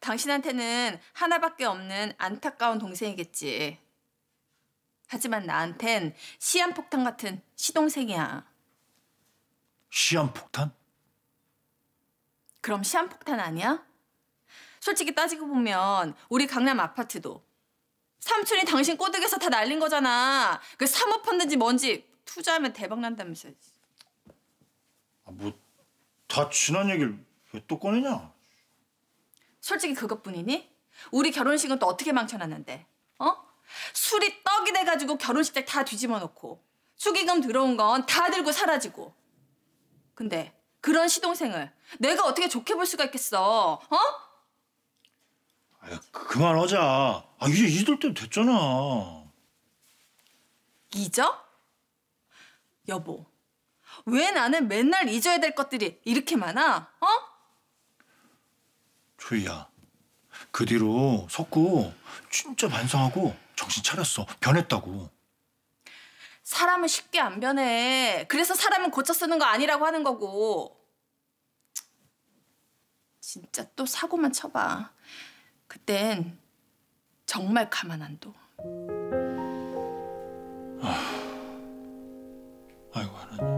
당신한테는 하나밖에 없는 안타까운 동생이겠지. 하지만 나한텐 시한폭탄 같은 시동생이야. 시한폭탄? 그럼 시한폭탄 아니야? 솔직히 따지고 보면 우리 강남 아파트도 삼촌이 당신 꼬득에서 다 날린 거잖아. 그 사모펀드인지 뭔지 투자하면 대박 난다면서. 아, 뭐다 지난 얘기를 왜 또 꺼내냐? 솔직히 그것뿐이니? 우리 결혼식은 또 어떻게 망쳐놨는데? 어? 술이 떡이 돼가지고 결혼식장 다 뒤집어 놓고 축의금 들어온 건 다 들고 사라지고 근데 그런 시동생을 내가 어떻게 좋게 볼 수가 있겠어? 어? 아 그만하자. 아, 이제 잊을 때 됐잖아. 잊어? 여보, 왜 나는 맨날 잊어야 될 것들이 이렇게 많아? 어? 소희야 그 뒤로 석구 진짜 반성하고 정신 차렸어 변했다고 사람은 쉽게 안 변해 그래서 사람은 고쳐 쓰는 거 아니라고 하는 거고 진짜 또 사고만 쳐봐 그땐 정말 가만 안 둬. 아, 아이고 하나님.